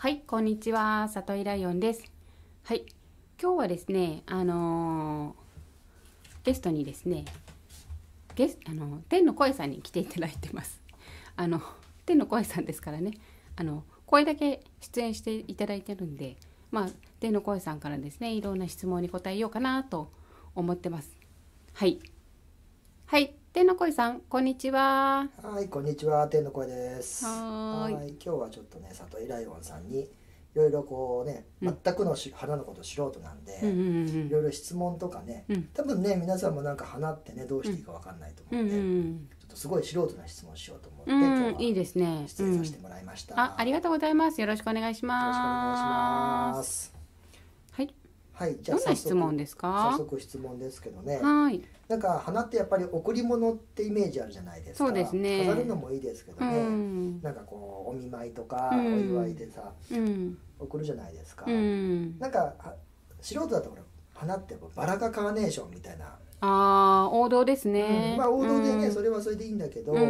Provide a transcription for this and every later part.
はい、こんにちは、里井ライオンです。はい、今日はですね、あのー、ゲストにですね、ゲスあの天の声さんに来ていただいてます。あの天の声さんですからね、あの声だけ出演していただいてるんで、まあ天の声さんからですね、いろんな質問に答えようかなと思ってます。はい、はい、天の声さんこんにちははいこんにちは天の声ですはい今日はちょっとね里井ライオンさんにいろいろこうね、全くのし、花のこと素人なんで、いろいろ質問とかね、うん、多分ね皆さんもなんか花ってねどうしていいかわかんないと思うんで、うんうんうんすごい素人な質問しようと思って、うん、いいですね出演させてもらいました、うん、あありがとうございますよろしくお願いしますよろしくお願いしますはい、じゃあどんな質問ですか早速質問ですけどねはいなんか花ってやっぱり贈り物ってイメージあるじゃないですかそうですね飾るのもいいですけどね、うん、なんかこうお見舞いとかお祝いでさ、うん、送るじゃないですか、うん、なんか素人だと花ってバラがカーネーションみたいなあ王道ですね、うん、まあ王道でね、それはそれでいいんだけど、や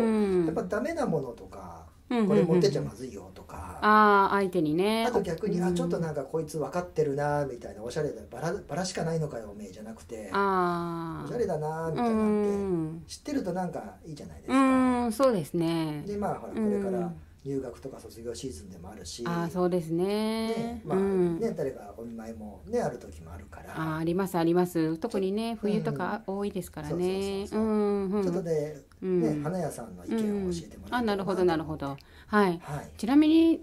っぱダメなものとかこれ持ってちゃまずいよとか、ああ相手にねあと逆に、あちょっとなんかこいつ分かってるなみたいなおしゃれだバラバラしかないのかよおめえじゃなくてあおしゃれだなみたいなって、知ってるとなんかいいじゃないですかうんそうですねでまあほらこれから、入学とか卒業シーズンでもあるしあそうですねね,、まあ、うん、ね誰がお見舞いも、ね、ある時もあるからあありますあります特にね冬とか多いですからねちょっとで、ね、うん、花屋さんの意見を教えてもらっ、うん、あなるほどなるほどはい、はい、ちなみに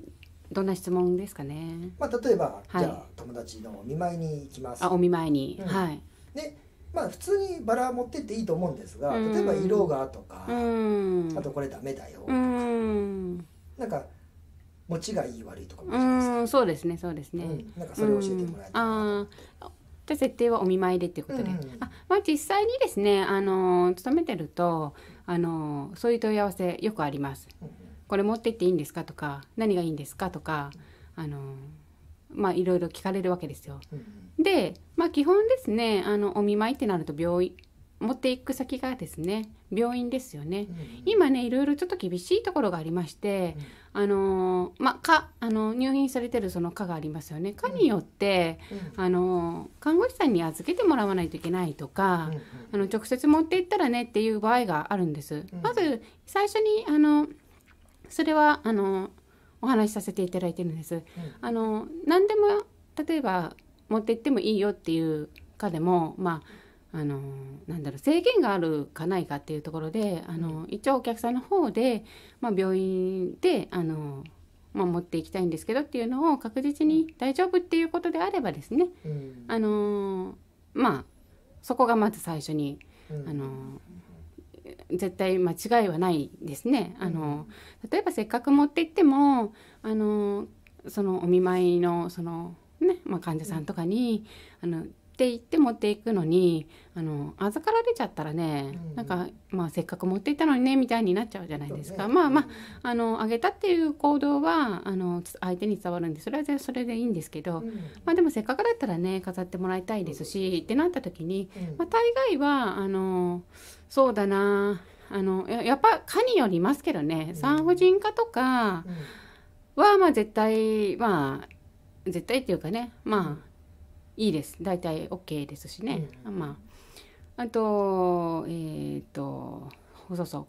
どんな質問ですかね、まあ、例えば、はい、じゃあ友達のお見舞いに行きますあお見舞いに、はいねまあ、普通にバラ持ってっていいと思うんですが、例えば色がとか、うん、あとこれダメだよとか、なんか持ちがいい悪いとかもうんそうですねそうですね、うん、なんかそれを教えてもらえたら、あじゃ設定はお見舞いでっていうことで、うん、あまあ実際にですねあの勤めてるとあのそういう問い合わせよくあります、これ持ってっていいんですかとか何がいいんですかとかあのまあいろいろ聞かれるわけですよ、でまあ基本ですねあのお見舞いってなると病院持っていく先がですね病院ですよね、うん、今ねいろいろちょっと厳しいところがありまして、うん、あのまあ、かあの入院されてるその科がありますよね科によって、うん、あの看護師さんに預けてもらわないといけないとか、あの直接持って行ったらねっていう場合があるんです。まず最初にあのそれはあのお話しさせていただいてるんです。あの何でも例えば持って行ってもいいよっていう科でもまああのなんだろう制限があるかないかっていうところであの一応お客さんの方で、まあ、病院であの、まあ、持っていきたいんですけどっていうのを確実に大丈夫っていうことであればですね、うん、あのまあそこがまず最初に、あの絶対間違いはないですね。あの例えばせっかく持って行ってもあのそのお見舞いのそのね、まあ、患者さんとかに、あのって言って持っていくのにあの預かられちゃったらね、うん、なんか、まあ、せっかく持っていったのにねみたいになっちゃうじゃないですか、ね、まあまああのあげたっていう行動はあの相手に伝わるんでそれはそれでいいんですけど、うん、まあ、でもせっかくだったらね飾ってもらいたいですし、うってなった時に、まあ、大概はあのそうだなあのやっぱ蚊によりますけどね、産婦人科とかは、まあ絶対まあ絶対っていうかねまあ、いいです大体 OK ですしね、うん、まああとえっ、ー、とそうそう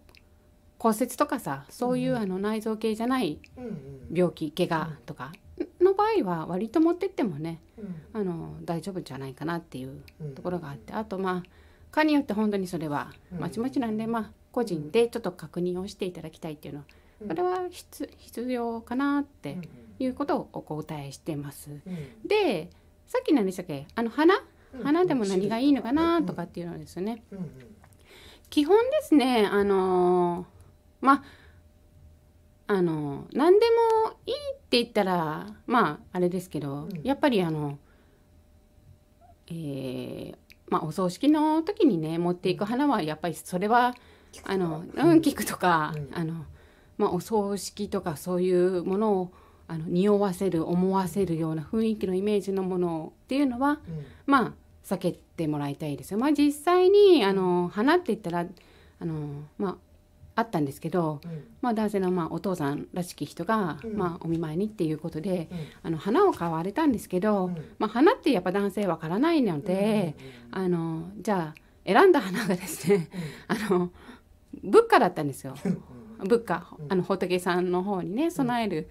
骨折とかさそういう、あの内臓系じゃない病気、うん、怪我とかの場合は割と持ってってもね、あの大丈夫じゃないかなっていうところがあって、あとまあかによって本当にそれはまちまちなんで、まあ個人でちょっと確認をしていただきたいっていうのはこれは必要かなっていうことをお答えしてます。でさっき何でしたっけあの花、花でも何がいいのかなとかっていうのですね、基本ですねあのー、まああのー、何でもいいって言ったらまああれですけど、やっぱりあのえー、まあ、お葬式の時にね持っていく花はやっぱりそれはあのうん聞くとか、あのまあ、お葬式とかそういうものをあの匂わせる思わせるような雰囲気のイメージのものっていうのは、うん、まあ避けてもらいたいですよ。まあ、実際にあの花って言ったらあの、まあ、あったんですけど、うん、まあ、男性の、まあ、お父さんらしき人が、うん、まあ、お見舞いにっていうことで、あの花を買われたんですけど、まあ、花ってやっぱ男性わからないので、あのじゃあ選んだ花がですね、あの仏花だったんですよ。仏花あの仏さんの方にね備える。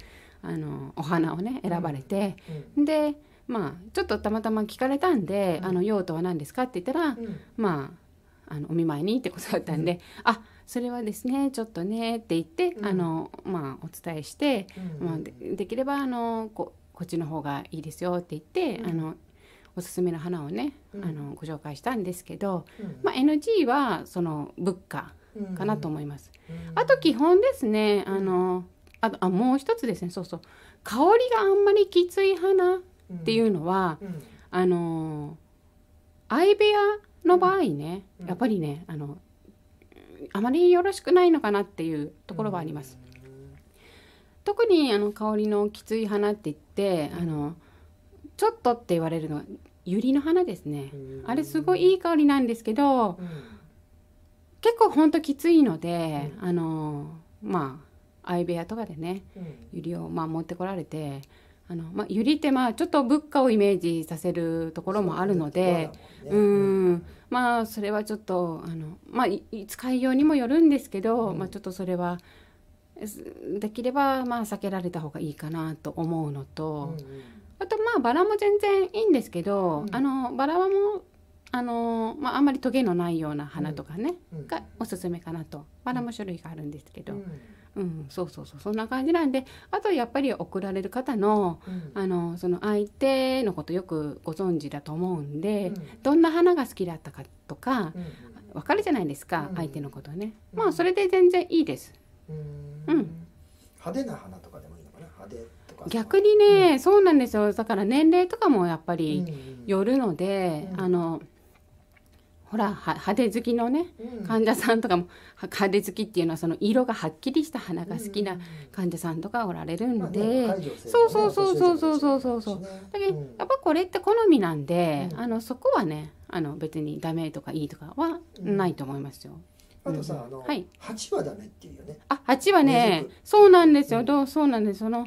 あのお花をね選ばれて、でまあちょっとたまたま聞かれたんで「あの用途は何ですか?」って言ったら、まああのお見舞いにってことだったんで「あそれはですねちょっとね」って言って、あのまあ、お伝えして、まあ、できればあのここっちの方がいいですよって言って、あのおすすめの花をね、あのご紹介したんですけど、まあ、NG はその物価かなと思います。あと基本ですねあの、あとあもう一つですねそうそう香りがあんまりきつい花っていうのは、うんうん、あの相部屋の場合ね、やっぱりねあのあまりよろしくないのかなっていうところはあります。特にあの香りのきつい花って言ってあのちょっとって言われるのは百合の花ですねあれすごいいい香りなんですけど、うん、結構ほんときついので、うん、あのまあ相部屋とかでね、ユリをまあ持ってこられてあの、まあ、ユリってまあちょっと仏家をイメージさせるところもあるのでう、ね,、んまあそれはちょっとあの、まあ、使いようにもよるんですけど、うん、まあ、ちょっとそれはできればまあ避けられた方がいいかなと思うのと、うん、あとまあバラも全然いいんですけど、うん、あのバラはもあのまあ、あんまりトゲのないような花とかね、がおすすめかなとバラも種類があるんですけど。うん、そうそうそうそんな感じなんであとやっぱり送られる方のうん、あのその相手のことよくご存知だと思うんで、うん、どんな花が好きだったかとか、うわ、ん、かるじゃないですか、うん、相手のことね、まあそれで全然いいです。うん派手な花とかでもいいのかな派手とか逆にね、そうなんですよだから年齢とかもやっぱりよるので、あの。ほら派手好きのね、患者さんとかも派手好きっていうのはその色がはっきりした花が好きな患者さんとかおられるんで、そうそうそうそうそうそうそうそう、だけど、やっぱこれって好みなんで、あのそこはねあの別にダメとかいいとかはないと思いますよ。あとさ、あの、はい、8はダメっていうよね。あ、8はね、そうなんですよ。どうそうなんです。その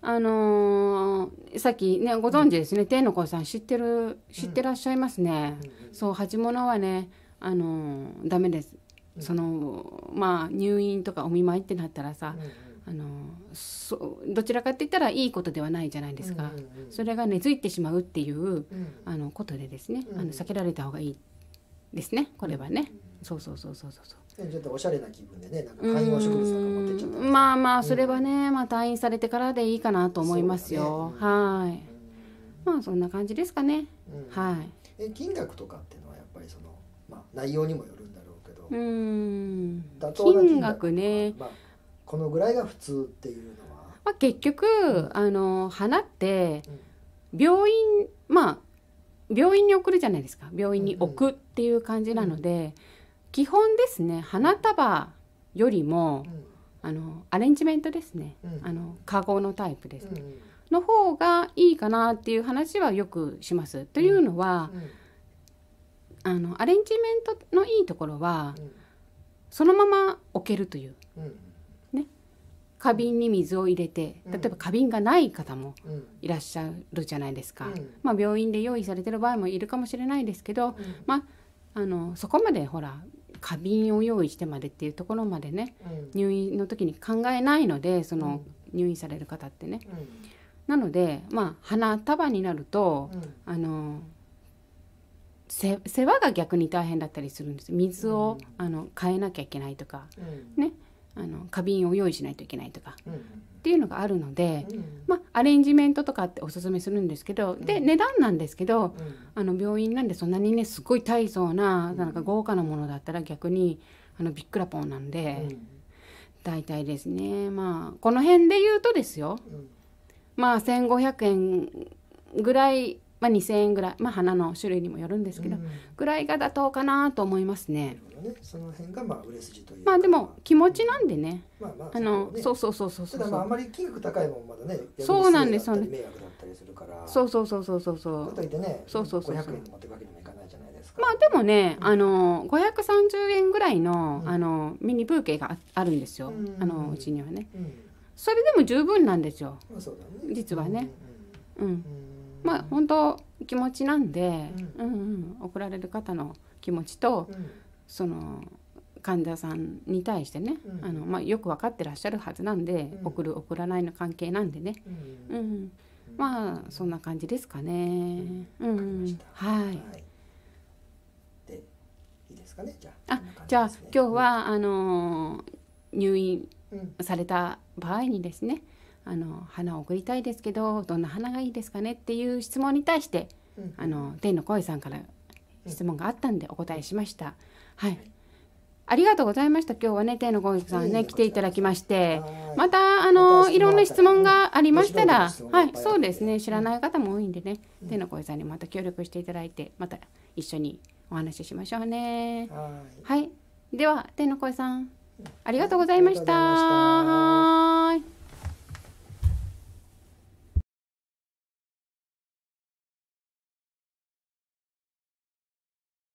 あのー、さっきねご存知ですね、うん、天の子さん知ってる知ってらっしゃいますね、うん、そう鉢物はねあのー、ダメです、うん、そのまあ入院とかお見舞いってなったらさ、あのー、そどちらかって言ったらいいことではないじゃないですか、それが根付いてしまうっていう、あのことでですね、あの避けられた方がいいですねこれはね、そうそうそうそうそうそうちょっとおしゃれな気分でねなんか観葉植物とか持ってまあまあそれはね、まあ、退院されてからでいいかなと思いますよ、ね、はいまあそんな感じですかね、はいえ金額とかっていうのはやっぱりその、まあ、内容にもよるんだろうけどうん金額ね、まあ、このぐらいが普通っていうのは、まあ、結局、あの花って病院、まあ病院に送るじゃないですか病院に置くっていう感じなので、うんうん、基本ですね花束よりも、うんあのアレンジメントですね、うん、あのカゴのタイプですね、うん、の方がいいかなっていう話はよくします。というのは、あのアレンジメントのいいところは、そのまま置けるという、ね、花瓶に水を入れて例えば花瓶がない方もいらっしゃるじゃないですか、まあ、病院で用意されてる場合もいるかもしれないですけど、まああのそこまでほら花瓶を用意してまでっていうところまでね、うん、入院の時に考えないのでその入院される方ってね。なのでまあ花束になると、あの世話が逆に大変だったりするんです水を、あの変えなきゃいけないとか、ねあの花瓶を用意しないといけないとか、うん、っていうのがあるので、うん、まあ、アレンジメントとかっておすすめするんですけど、うん、で値段なんですけど、あの病院なんでそんなにねすごい大層ななんか豪華なものだったら逆にあのびっくらポンなんで、大体ですねまあこの辺で言うとですよ、まあ1500円ぐらいまあ、2,000円ぐらい、まあ、花の種類にもよるんですけど、うん、ぐらいが妥当かなと思いますね。その辺がまあ売れ筋というまあでも気持ちなんでね、まあまああの、そうそうそうそうそうあんまり金額高いもんまだねそうなんですよね迷惑だったりするからそうそうそうそうそうそうそうそうそうそうまあでもね、うん、あの百三十円ぐらいの,、あのミニブーケがあるんですよ、うん、あのうちにはね、うん、それでも十分なんですよ、まあそうだね、実はねうん、うんまあ本当気持ちなんで、うん、うん、送られる方の気持ちと、うん、その患者さんに対してね、うん、あのまあ、よく分かってらっしゃるはずなんで、送る送らないの関係なんでね、うんまあそんな感じですかね。うんはい、はいでいいですかねじゃあ、ね、じゃあ今日は、あの入院された場合にですね、あの花を贈りたいですけどどんな花がいいですかねっていう質問に対して、うん、あの天の声さんから質問があったんでお答えしました。はい、ありがとうございました。今日はね、天の声さんね、来ていただきまして、また、あの、いろんな質問がありましたら、はい、そうですね、知らない方も多いんでね、天の声さんにまた協力していただいて、また一緒にお話ししましょうね。はい。では、天の声さん、ありがとうございました。